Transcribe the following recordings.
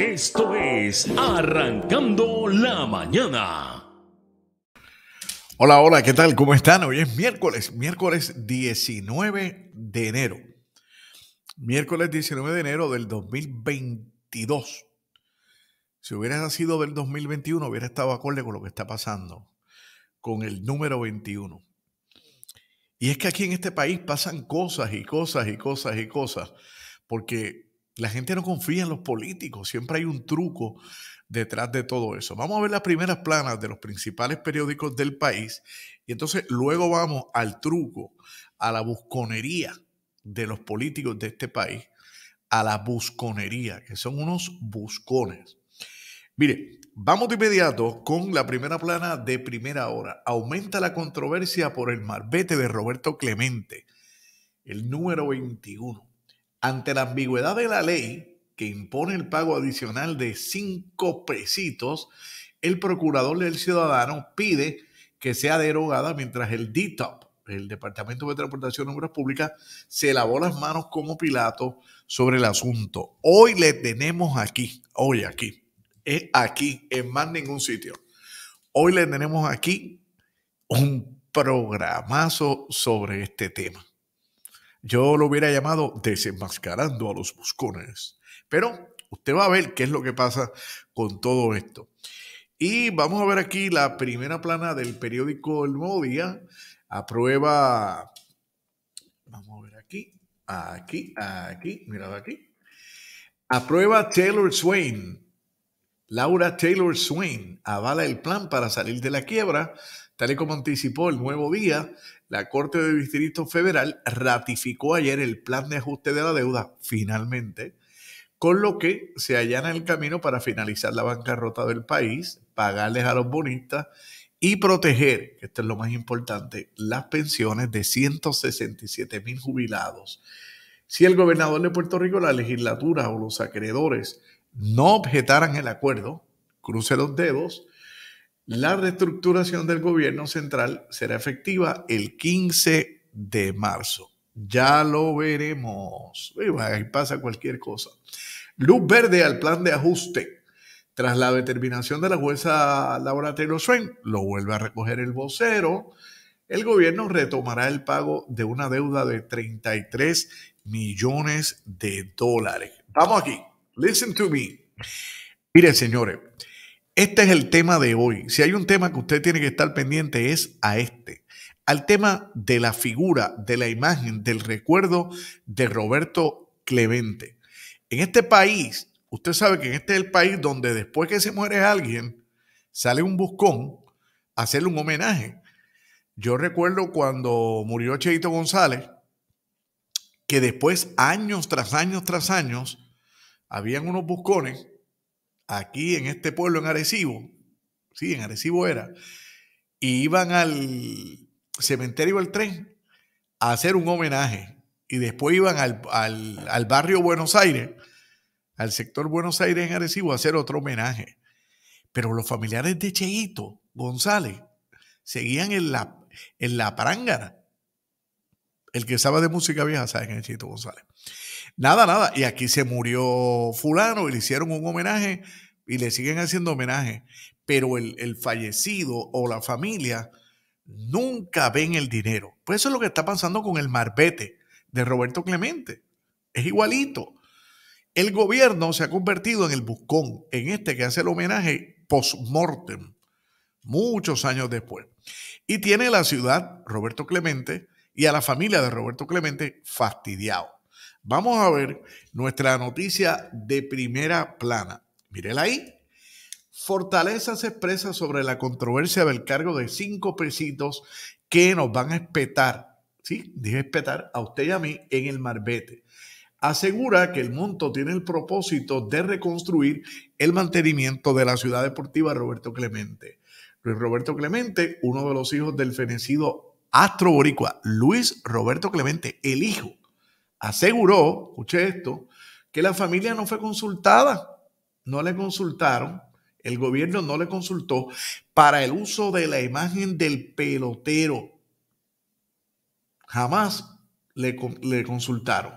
Esto es Arrancando la Mañana. Hola, hola, ¿qué tal? ¿Cómo están? Hoy es miércoles, miércoles 19 de enero. Miércoles 19 de enero del 2022. Si hubiera nacido del 2021, hubiera estado acorde con lo que está pasando, con el número 21. Y es que aquí en este país pasan cosas y cosas y cosas y cosas, porque la gente no confía en los políticos, siempre hay un truco detrás de todo eso. Vamos a ver las primeras planas de los principales periódicos del país y entonces luego vamos al truco, a la busconería de los políticos de este país, a la busconería, que son unos buscones. Mire, vamos de inmediato con la primera plana de primera hora. Aumenta la controversia por el marbete de Roberto Clemente, el número 21. Ante la ambigüedad de la ley, que impone el pago adicional de cinco pesitos, el procurador del ciudadano pide que sea derogada mientras el DITOP, el Departamento de Transportación y Obras Públicas, se lavó las manos como Pilato sobre el asunto. Hoy le tenemos aquí, hoy aquí, eh, aquí, en más ningún sitio. Hoy le tenemos aquí un programazo sobre este tema. Yo lo hubiera llamado desenmascarando a los buscones. Pero usted va a ver qué es lo que pasa con todo esto. Y vamos a ver aquí la primera plana del periódico El Nuevo Día. Aprueba, vamos a ver aquí, aquí, aquí, mirad aquí. Aprueba Taylor Swain. Laura Taylor Swain avala el plan para salir de la quiebra Tal y como anticipó el nuevo día, la Corte de Distrito Federal ratificó ayer el plan de ajuste de la deuda, finalmente, con lo que se allana el camino para finalizar la bancarrota del país, pagarles a los bonistas y proteger, que esto es lo más importante, las pensiones de 167 mil jubilados. Si el gobernador de Puerto Rico, la legislatura o los acreedores no objetaran el acuerdo, cruce los dedos, la reestructuración del gobierno central será efectiva el 15 de marzo. Ya lo veremos. ahí pasa cualquier cosa. Luz verde al plan de ajuste. Tras la determinación de la jueza Laura Taylor lo vuelve a recoger el vocero, el gobierno retomará el pago de una deuda de 33 millones de dólares. Vamos aquí. Listen to me. Miren, señores, este es el tema de hoy. Si hay un tema que usted tiene que estar pendiente es a este, al tema de la figura, de la imagen, del recuerdo de Roberto Clemente. En este país, usted sabe que en este es el país donde después que se muere alguien, sale un buscón a hacerle un homenaje. Yo recuerdo cuando murió Cheito González, que después, años tras años tras años, habían unos buscones aquí en este pueblo en Arecibo, sí, en Arecibo era, y iban al cementerio del tren a hacer un homenaje. Y después iban al, barrio Buenos Aires, al sector Buenos Aires en Arecibo, a hacer otro homenaje. Pero los familiares de Cheito González seguían en la, en la El que sabe de música vieja sabe que es Cheito González. Nada, nada. Y aquí se murió fulano y le hicieron un homenaje y le siguen haciendo homenaje. Pero el, fallecido o la familia nunca ven el dinero. Pues eso es lo que está pasando con el marbete de Roberto Clemente. Es igualito. El gobierno se ha convertido en el buscón, en este que hace el homenaje post-mortem, muchos años después. Y tiene la ciudad, Roberto Clemente, y a la familia de Roberto Clemente fastidiado. Vamos a ver nuestra noticia de primera plana. Mírela ahí. Fortaleza se expresa sobre la controversia del cargo de cinco pesitos que nos van a espetar, ¿sí? Dije espetar a usted y a mí en el marbete. Asegura que el monto tiene el propósito de reconstruir el mantenimiento de la ciudad deportiva Roberto Clemente. Luis Roberto Clemente, uno de los hijos del fenecido astro boricua, Luis Roberto Clemente, el hijo, aseguró, escuché esto, que la familia no fue consultada, no le consultaron, el gobierno no le consultó para el uso de la imagen del pelotero. Jamás le, consultaron.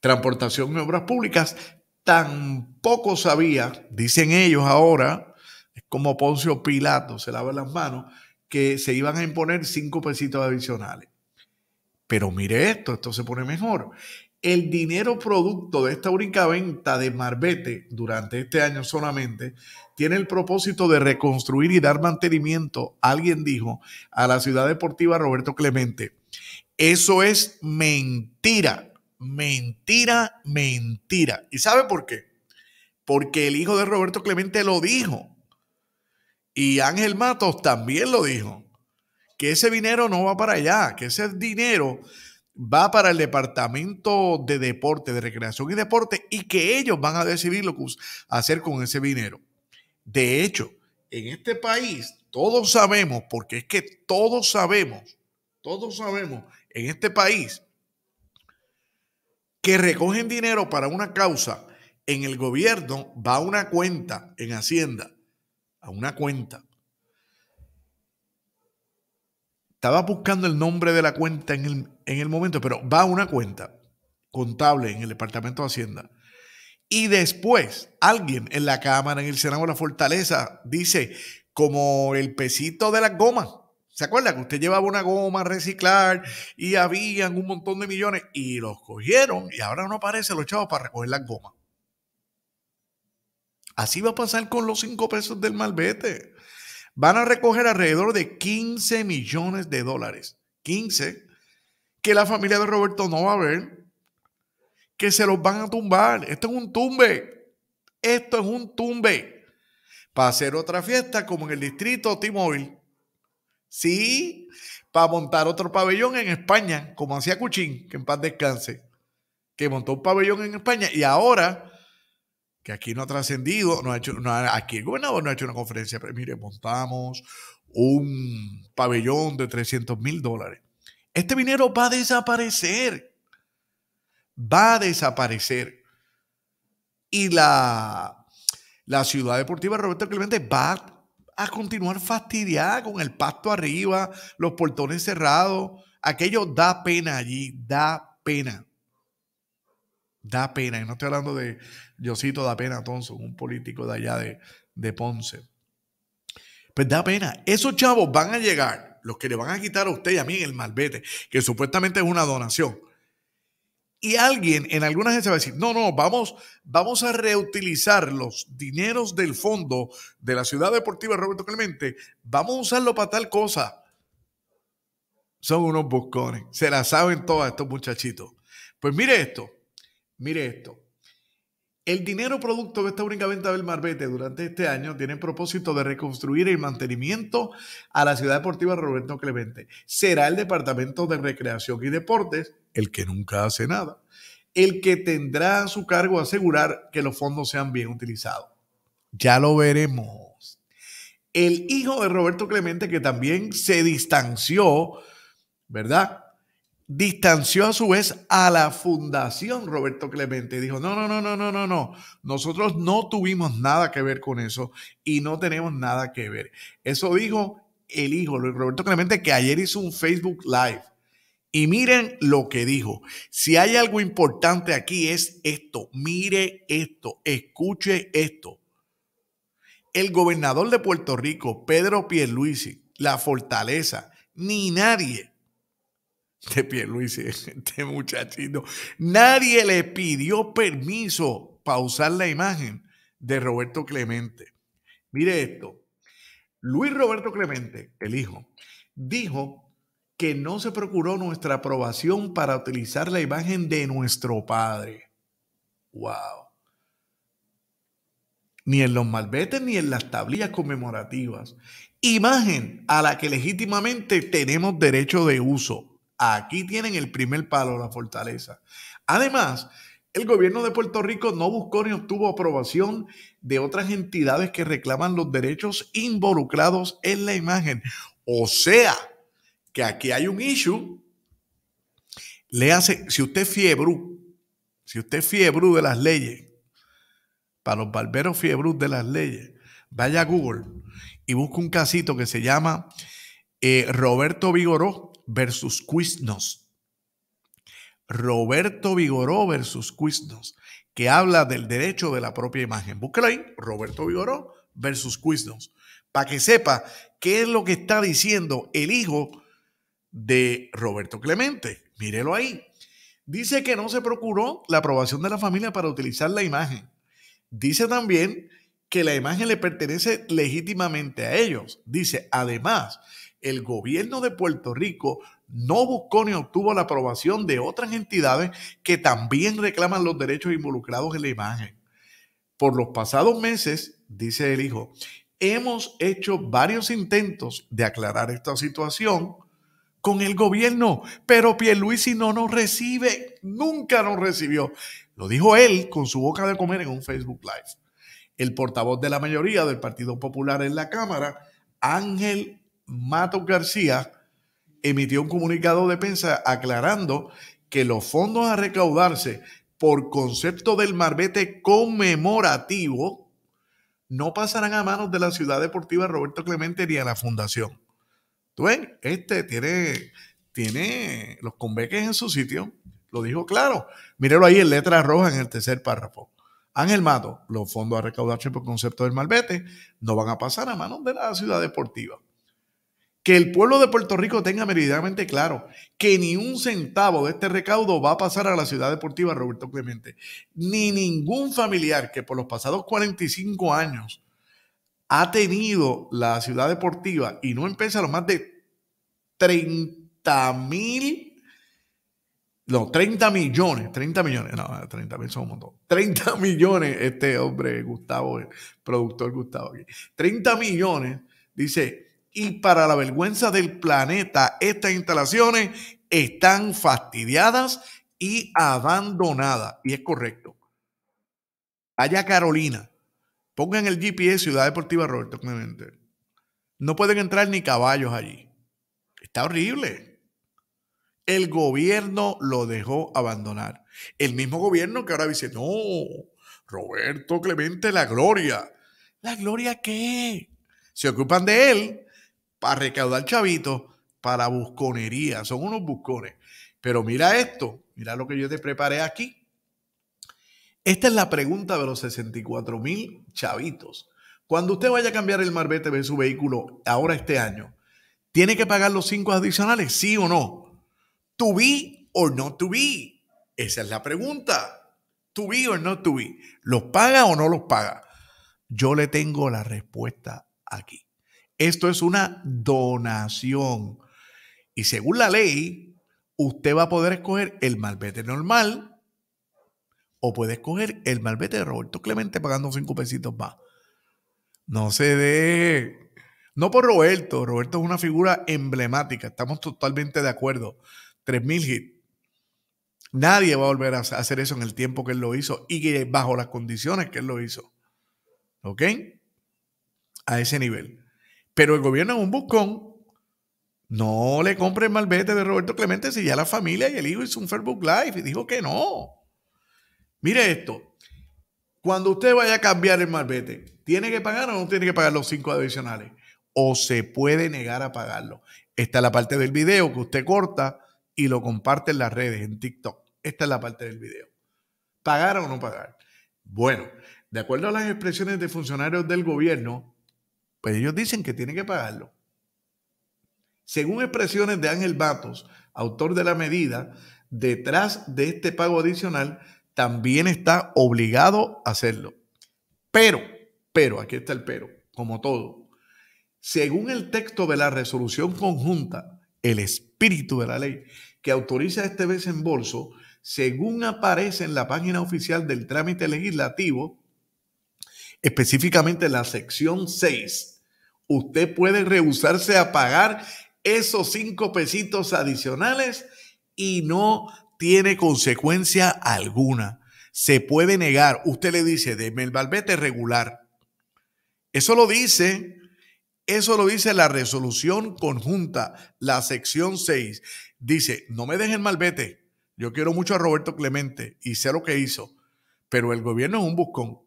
Transportación y Obras Públicas tampoco sabía, dicen ellos ahora, es como Poncio Pilato se lava las manos, que se iban a imponer cinco pesitos adicionales pero mire esto, esto se pone mejor. El dinero producto de esta única venta de Marbete durante este año solamente tiene el propósito de reconstruir y dar mantenimiento, alguien dijo, a la ciudad deportiva Roberto Clemente. Eso es mentira, mentira, mentira. ¿Y sabe por qué? Porque el hijo de Roberto Clemente lo dijo. Y Ángel Matos también lo dijo que ese dinero no va para allá, que ese dinero va para el Departamento de Deporte, de Recreación y Deporte, y que ellos van a decidir lo que hacer con ese dinero. De hecho, en este país todos sabemos, porque es que todos sabemos, todos sabemos en este país que recogen dinero para una causa en el gobierno, va a una cuenta en Hacienda, a una cuenta. Estaba buscando el nombre de la cuenta en el, momento, pero va a una cuenta contable en el Departamento de Hacienda. Y después alguien en la Cámara, en el Senado de la Fortaleza, dice, como el pesito de las gomas. ¿Se acuerda que usted llevaba una goma a reciclar y habían un montón de millones y los cogieron y ahora no aparecen los chavos para recoger las gomas? Así va a pasar con los cinco pesos del malvete van a recoger alrededor de 15 millones de dólares. 15 que la familia de Roberto no va a ver, que se los van a tumbar. Esto es un tumbe. Esto es un tumbe. Para hacer otra fiesta como en el distrito Timóvil, mobile Sí, para montar otro pabellón en España, como hacía Cuchín, que en paz descanse, que montó un pabellón en España y ahora que aquí no ha trascendido, no ha hecho, aquí el gobernador no ha hecho una conferencia, pero mire, montamos un pabellón de 300 mil dólares. Este dinero va a desaparecer, va a desaparecer. Y la, la ciudad deportiva Roberto Clemente va a continuar fastidiada con el pasto arriba, los portones cerrados. Aquello da pena allí, da pena. Da pena, y no estoy hablando de Josito Da Pena Thompson, un político de allá de, Ponce. Pues da pena. Esos chavos van a llegar, los que le van a quitar a usted y a mí el malvete, que supuestamente es una donación. Y alguien en alguna agencia va a decir, no, no, vamos, vamos a reutilizar los dineros del fondo de la ciudad deportiva Roberto Clemente, vamos a usarlo para tal cosa. Son unos buscones, se la saben todas estos muchachitos. Pues mire esto, Mire esto. El dinero producto de esta única venta del Marbete durante este año tiene el propósito de reconstruir el mantenimiento a la ciudad deportiva Roberto Clemente. Será el Departamento de Recreación y Deportes, el que nunca hace nada, el que tendrá a su cargo asegurar que los fondos sean bien utilizados. Ya lo veremos. El hijo de Roberto Clemente, que también se distanció, ¿verdad? distanció a su vez a la fundación Roberto Clemente. Dijo, no, no, no, no, no, no, no. Nosotros no tuvimos nada que ver con eso y no tenemos nada que ver. Eso dijo el hijo, Roberto Clemente, que ayer hizo un Facebook Live. Y miren lo que dijo. Si hay algo importante aquí es esto. Mire esto, escuche esto. El gobernador de Puerto Rico, Pedro Pierluisi, la fortaleza, ni nadie de Luis este muchachito. Nadie le pidió permiso para usar la imagen de Roberto Clemente. Mire esto. Luis Roberto Clemente, el hijo, dijo que no se procuró nuestra aprobación para utilizar la imagen de nuestro padre. ¡Wow! Ni en los malbetes ni en las tablillas conmemorativas. Imagen a la que legítimamente tenemos derecho de uso. Aquí tienen el primer palo, la fortaleza. Además, el gobierno de Puerto Rico no buscó ni obtuvo aprobación de otras entidades que reclaman los derechos involucrados en la imagen. O sea, que aquí hay un issue. Le hace, si usted es fiebre, si usted es fiebre de las leyes, para los barberos fiebre de las leyes, vaya a Google y busque un casito que se llama eh, Roberto Vigoró, versus Quiznos. Roberto Vigoró versus quisnos que habla del derecho de la propia imagen. Búsquelo ahí, Roberto Vigoró versus Quiznos, para que sepa qué es lo que está diciendo el hijo de Roberto Clemente. Mírelo ahí. Dice que no se procuró la aprobación de la familia para utilizar la imagen. Dice también que la imagen le pertenece legítimamente a ellos. Dice, además, el gobierno de Puerto Rico no buscó ni obtuvo la aprobación de otras entidades que también reclaman los derechos involucrados en la imagen. Por los pasados meses, dice el hijo, hemos hecho varios intentos de aclarar esta situación con el gobierno, pero Pierluisi no nos recibe, nunca nos recibió. Lo dijo él con su boca de comer en un Facebook Live. El portavoz de la mayoría del Partido Popular en la Cámara, Ángel Mato García emitió un comunicado de prensa aclarando que los fondos a recaudarse por concepto del marbete conmemorativo no pasarán a manos de la Ciudad Deportiva Roberto Clemente ni a la Fundación. Tú ves, este tiene, tiene los conveques en su sitio, lo dijo claro. Mírelo ahí en letra roja en el tercer párrafo. Ángel Mato, los fondos a recaudarse por concepto del Marbete no van a pasar a manos de la ciudad deportiva. Que el pueblo de Puerto Rico tenga meridianamente claro que ni un centavo de este recaudo va a pasar a la ciudad deportiva Roberto Clemente, ni ningún familiar que por los pasados 45 años ha tenido la ciudad deportiva y no empieza los más de 30 mil, no, 30 millones, 30 millones, no, 30 mil son un montón, 30 millones, este hombre Gustavo, productor Gustavo, 30 millones, dice, y para la vergüenza del planeta, estas instalaciones están fastidiadas y abandonadas. Y es correcto. Allá Carolina, pongan el GPS Ciudad Deportiva Roberto Clemente. No pueden entrar ni caballos allí. Está horrible. El gobierno lo dejó abandonar. El mismo gobierno que ahora dice, no, Roberto Clemente, la gloria. ¿La gloria qué? Se ocupan de él a recaudar chavitos para busconería. Son unos buscones. Pero mira esto, mira lo que yo te preparé aquí. Esta es la pregunta de los 64 mil chavitos. Cuando usted vaya a cambiar el marbete de su vehículo ahora este año, ¿tiene que pagar los cinco adicionales? ¿Sí o no? ¿To be or not to be? Esa es la pregunta. ¿To be or not to be? ¿Los paga o no los paga? Yo le tengo la respuesta aquí. Esto es una donación. Y según la ley, usted va a poder escoger el malvete normal o puede escoger el malvete de Roberto Clemente pagando cinco pesitos más. No se dé. No por Roberto. Roberto es una figura emblemática. Estamos totalmente de acuerdo. 3.000 hits. Nadie va a volver a hacer eso en el tiempo que él lo hizo y bajo las condiciones que él lo hizo. ¿Ok? A ese nivel. Pero el gobierno es un buscón no le compre el malvete de Roberto Clemente si ya la familia y el hijo hizo un Facebook Live y dijo que no. Mire esto, cuando usted vaya a cambiar el malvete, ¿tiene que pagar o no tiene que pagar los cinco adicionales? O se puede negar a pagarlo. Esta es la parte del video que usted corta y lo comparte en las redes, en TikTok. Esta es la parte del video. ¿Pagar o no pagar? Bueno, de acuerdo a las expresiones de funcionarios del gobierno, pues ellos dicen que tienen que pagarlo. Según expresiones de Ángel Batos, autor de la medida, detrás de este pago adicional también está obligado a hacerlo. Pero, pero, aquí está el pero, como todo. Según el texto de la resolución conjunta, el espíritu de la ley que autoriza este desembolso, según aparece en la página oficial del trámite legislativo, específicamente la sección 6 usted puede rehusarse a pagar esos cinco pesitos adicionales y no tiene consecuencia alguna. Se puede negar. Usted le dice, deme el malbete regular. Eso lo dice, eso lo dice la resolución conjunta, la sección 6. Dice, no me dejen malbete. Yo quiero mucho a Roberto Clemente y sé lo que hizo, pero el gobierno es un buscón.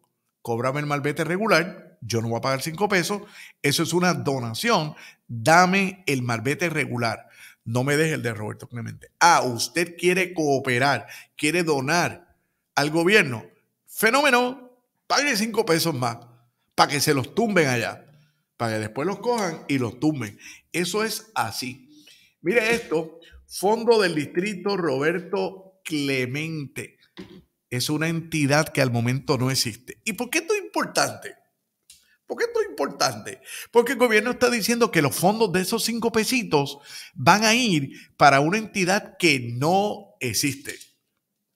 Cóbrame el malbete regular yo no voy a pagar cinco pesos, eso es una donación, dame el marbete regular, no me deje el de Roberto Clemente. Ah, usted quiere cooperar, quiere donar al gobierno, fenómeno, pague cinco pesos más para que se los tumben allá, para que después los cojan y los tumben. Eso es así. Mire esto, Fondo del Distrito Roberto Clemente es una entidad que al momento no existe. ¿Y por qué esto es importante? ¿Por qué esto es importante? Porque el gobierno está diciendo que los fondos de esos cinco pesitos van a ir para una entidad que no existe.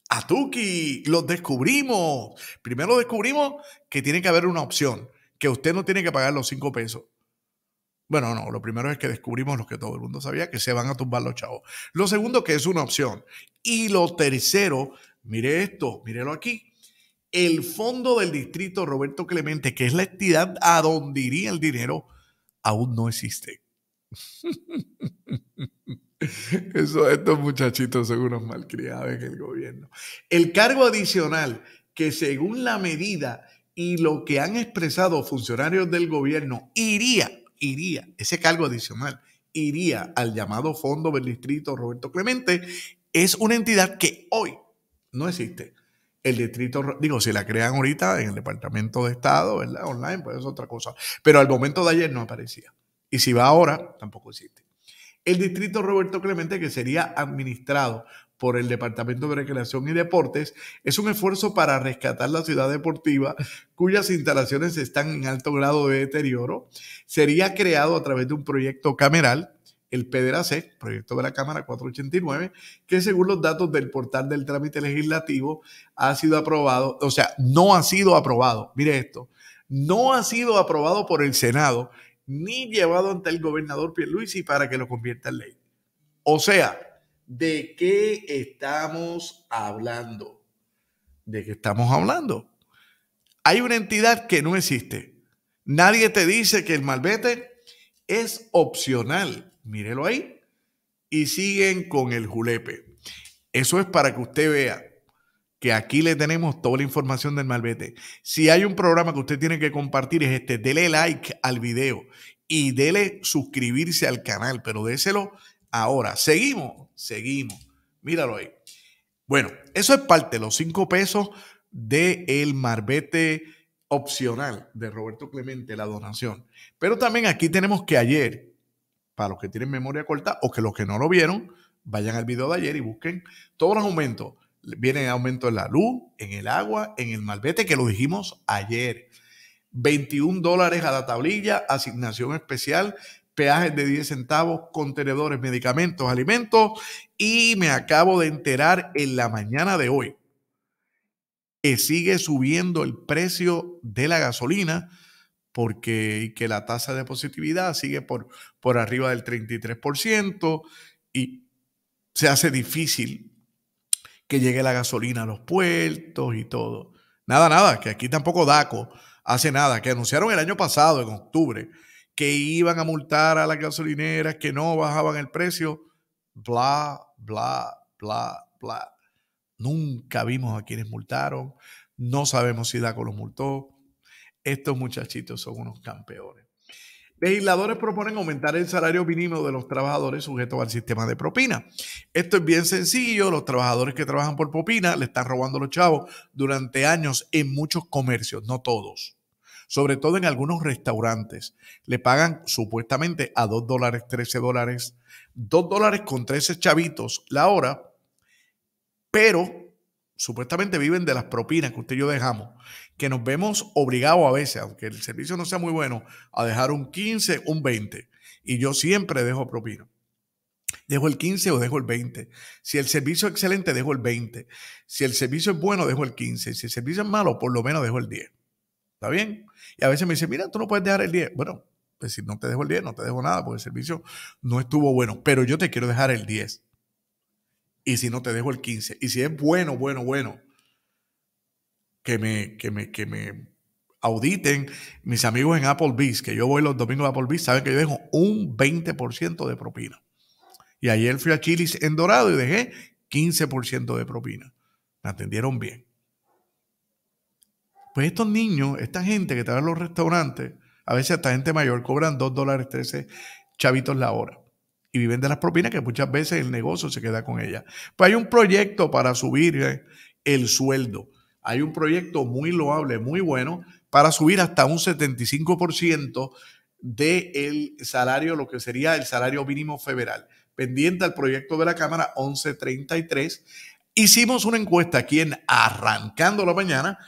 Atuki, los descubrimos. Primero descubrimos que tiene que haber una opción, que usted no tiene que pagar los cinco pesos. Bueno, no, lo primero es que descubrimos lo que todo el mundo sabía, que se van a tumbar los chavos. Lo segundo, que es una opción. Y lo tercero, mire esto, mírelo aquí el fondo del distrito Roberto Clemente, que es la entidad a donde iría el dinero, aún no existe. Eso, estos muchachitos seguros malcriados en el gobierno. El cargo adicional que según la medida y lo que han expresado funcionarios del gobierno, iría, iría, ese cargo adicional, iría al llamado Fondo del Distrito Roberto Clemente, es una entidad que hoy no existe el distrito, digo, si la crean ahorita en el Departamento de Estado, ¿verdad? Online, pues es otra cosa. Pero al momento de ayer no aparecía. Y si va ahora, tampoco existe. El distrito Roberto Clemente, que sería administrado por el Departamento de Recreación y Deportes, es un esfuerzo para rescatar la ciudad deportiva cuyas instalaciones están en alto grado de deterioro. Sería creado a través de un proyecto cameral el PDRAC, proyecto de la Cámara 489, que según los datos del portal del trámite legislativo ha sido aprobado, o sea, no ha sido aprobado, mire esto, no ha sido aprobado por el Senado ni llevado ante el gobernador Pierluisi para que lo convierta en ley. O sea, ¿de qué estamos hablando? ¿De qué estamos hablando? Hay una entidad que no existe. Nadie te dice que el malvete es opcional mírelo ahí, y siguen con el julepe. Eso es para que usted vea que aquí le tenemos toda la información del malvete. Si hay un programa que usted tiene que compartir es este, dele like al video y dele suscribirse al canal, pero déselo ahora. Seguimos, seguimos. Míralo ahí. Bueno, eso es parte, de los cinco pesos del el marbete opcional de Roberto Clemente, la donación. Pero también aquí tenemos que ayer para los que tienen memoria corta o que los que no lo vieron, vayan al video de ayer y busquen todos los aumentos. Vienen aumentos en la luz, en el agua, en el malvete, que lo dijimos ayer. 21 dólares a la tablilla, asignación especial, peajes de 10 centavos, contenedores, medicamentos, alimentos. Y me acabo de enterar en la mañana de hoy que sigue subiendo el precio de la gasolina porque que la tasa de positividad sigue por, por arriba del 33% y se hace difícil que llegue la gasolina a los puertos y todo. Nada, nada, que aquí tampoco DACO hace nada, que anunciaron el año pasado, en octubre, que iban a multar a las gasolineras, que no bajaban el precio, bla, bla, bla, bla. Nunca vimos a quienes multaron, no sabemos si DACO los multó, estos muchachitos son unos campeones. Legisladores proponen aumentar el salario mínimo de los trabajadores sujetos al sistema de propina. Esto es bien sencillo. Los trabajadores que trabajan por propina le están robando los chavos durante años en muchos comercios, no todos. Sobre todo en algunos restaurantes. Le pagan supuestamente a 2 dólares, 13 dólares, 2 dólares con 13 chavitos la hora, pero supuestamente viven de las propinas que usted y yo dejamos, que nos vemos obligados a veces, aunque el servicio no sea muy bueno, a dejar un 15, un 20. Y yo siempre dejo propina. Dejo el 15 o dejo el 20. Si el servicio es excelente, dejo el 20. Si el servicio es bueno, dejo el 15. Si el servicio es malo, por lo menos dejo el 10. ¿Está bien? Y a veces me dicen, mira, tú no puedes dejar el 10. Bueno, pues si no te dejo el 10, no te dejo nada, porque el servicio no estuvo bueno. Pero yo te quiero dejar el 10. Y si no, te dejo el 15. Y si es bueno, bueno, bueno, que me, que me, que me auditen mis amigos en Applebee's, que yo voy los domingos a Applebee's, saben que yo dejo un 20% de propina. Y ayer fui a Chili's en Dorado y dejé 15% de propina. Me atendieron bien. Pues estos niños, esta gente que trabaja en los restaurantes, a veces hasta gente mayor cobran 2 dólares 13 chavitos la hora y viven de las propinas que muchas veces el negocio se queda con ella Pues hay un proyecto para subir eh, el sueldo. Hay un proyecto muy loable, muy bueno, para subir hasta un 75% del salario, lo que sería el salario mínimo federal. Pendiente al proyecto de la Cámara 1133, hicimos una encuesta aquí en Arrancando la Mañana.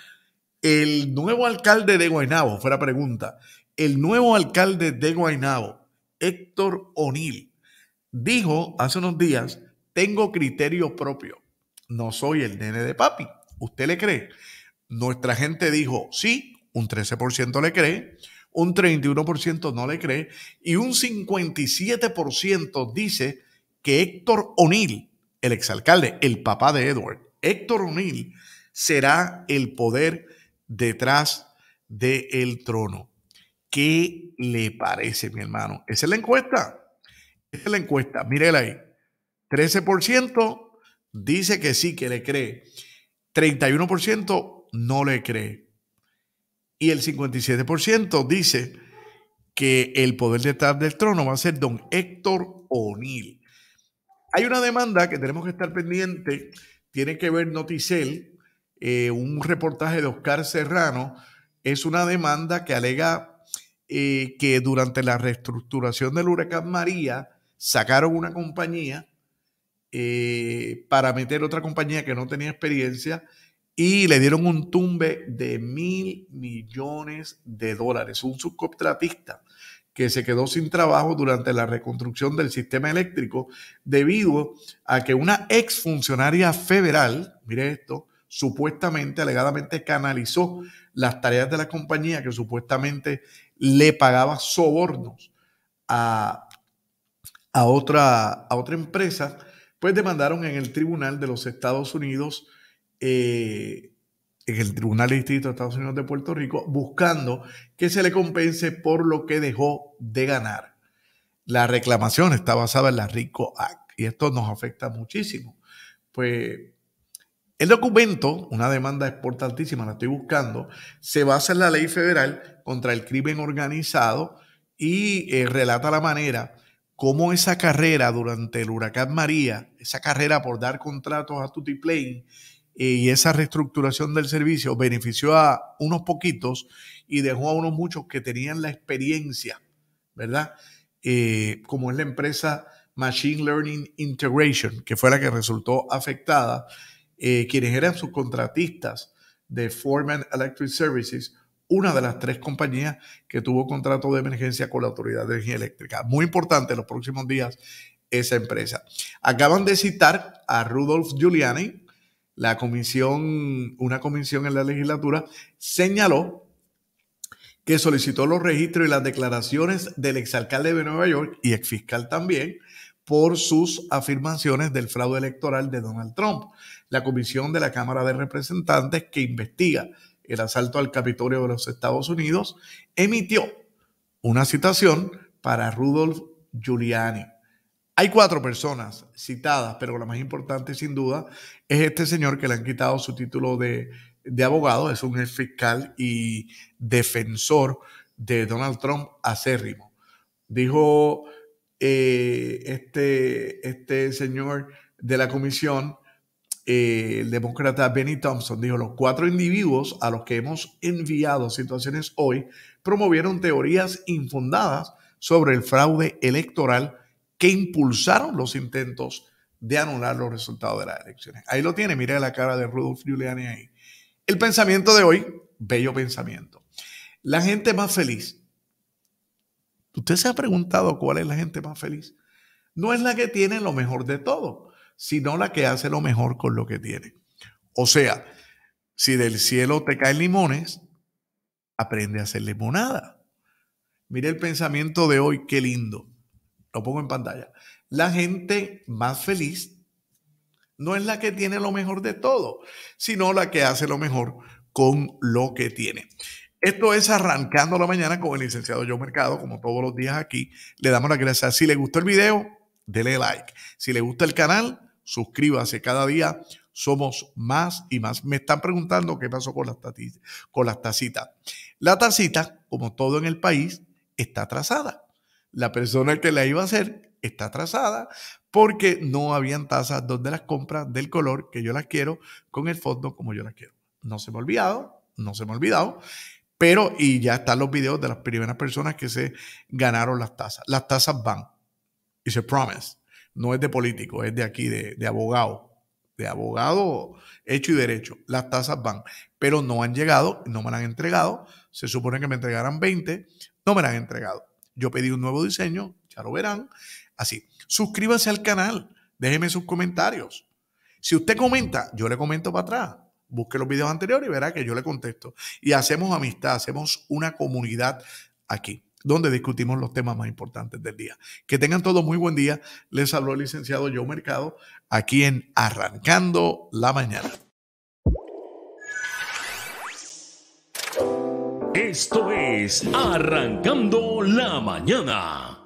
El nuevo alcalde de Guaynabo, fuera pregunta, el nuevo alcalde de Guaynabo, Héctor O'Neill, dijo hace unos días, tengo criterio propio, no soy el nene de papi. ¿Usted le cree? Nuestra gente dijo, sí, un 13% le cree, un 31% no le cree y un 57% dice que Héctor O'Neill, el exalcalde, el papá de Edward, Héctor O'Neill, será el poder detrás del el trono. ¿Qué le parece, mi hermano? Esa es la encuesta la encuesta, mírela ahí. 13% dice que sí, que le cree. 31% no le cree. Y el 57% dice que el poder de estar del trono va a ser don Héctor O'Neill. Hay una demanda que tenemos que estar pendiente, tiene que ver Noticel, eh, un reportaje de Oscar Serrano, es una demanda que alega eh, que durante la reestructuración del huracán María, sacaron una compañía eh, para meter otra compañía que no tenía experiencia y le dieron un tumbe de mil millones de dólares. Un subcontratista que se quedó sin trabajo durante la reconstrucción del sistema eléctrico debido a que una exfuncionaria federal, mire esto, supuestamente, alegadamente canalizó las tareas de la compañía que supuestamente le pagaba sobornos a a otra, a otra empresa, pues demandaron en el Tribunal de los Estados Unidos, eh, en el Tribunal de Distrito de Estados Unidos de Puerto Rico, buscando que se le compense por lo que dejó de ganar. La reclamación está basada en la RICO Act y esto nos afecta muchísimo. Pues el documento, una demanda importantísima, la estoy buscando, se basa en la ley federal contra el crimen organizado y eh, relata la manera cómo esa carrera durante el huracán María, esa carrera por dar contratos a Tutiplane Plain eh, y esa reestructuración del servicio benefició a unos poquitos y dejó a unos muchos que tenían la experiencia, ¿verdad? Eh, como es la empresa Machine Learning Integration, que fue la que resultó afectada, eh, quienes eran subcontratistas de Foreman Electric Services, una de las tres compañías que tuvo contrato de emergencia con la Autoridad de Energía Eléctrica. Muy importante en los próximos días esa empresa. Acaban de citar a Rudolf Giuliani, la comisión, una comisión en la legislatura, señaló que solicitó los registros y las declaraciones del exalcalde de Nueva York y exfiscal también por sus afirmaciones del fraude electoral de Donald Trump. La comisión de la Cámara de Representantes que investiga el asalto al Capitolio de los Estados Unidos, emitió una citación para Rudolf Giuliani. Hay cuatro personas citadas, pero la más importante sin duda es este señor que le han quitado su título de, abogado, es un fiscal y defensor de Donald Trump acérrimo. Dijo eh, este, este señor de la comisión eh, el demócrata Benny Thompson dijo, los cuatro individuos a los que hemos enviado situaciones hoy promovieron teorías infundadas sobre el fraude electoral que impulsaron los intentos de anular los resultados de las elecciones. Ahí lo tiene, mire la cara de Rudolf Giuliani ahí. El pensamiento de hoy, bello pensamiento. La gente más feliz. ¿Usted se ha preguntado cuál es la gente más feliz? No es la que tiene lo mejor de todo sino la que hace lo mejor con lo que tiene. O sea, si del cielo te caen limones, aprende a hacer limonada. Mire el pensamiento de hoy, qué lindo. Lo pongo en pantalla. La gente más feliz no es la que tiene lo mejor de todo, sino la que hace lo mejor con lo que tiene. Esto es arrancando la mañana con el licenciado Joe Mercado, como todos los días aquí. Le damos las gracias. Si le gustó el video, dele like. Si le gusta el canal, suscríbase cada día. Somos más y más. Me están preguntando qué pasó con las, tacitas, con La tacita, como todo en el país, está atrasada. La persona que la iba a hacer está atrasada porque no habían tazas donde las compras del color que yo las quiero con el fondo como yo las quiero. No se me ha olvidado, no se me ha olvidado, pero y ya están los videos de las primeras personas que se ganaron las tazas. Las tazas van. se promise no es de político, es de aquí, de, abogado, de abogado hecho y derecho. Las tasas van, pero no han llegado, no me las han entregado. Se supone que me entregarán 20, no me las han entregado. Yo pedí un nuevo diseño, ya lo verán. Así, suscríbase al canal, déjeme sus comentarios. Si usted comenta, yo le comento para atrás. Busque los videos anteriores y verá que yo le contesto. Y hacemos amistad, hacemos una comunidad aquí donde discutimos los temas más importantes del día. Que tengan todos muy buen día. Les habló el licenciado Joe Mercado aquí en Arrancando la Mañana. Esto es Arrancando la Mañana.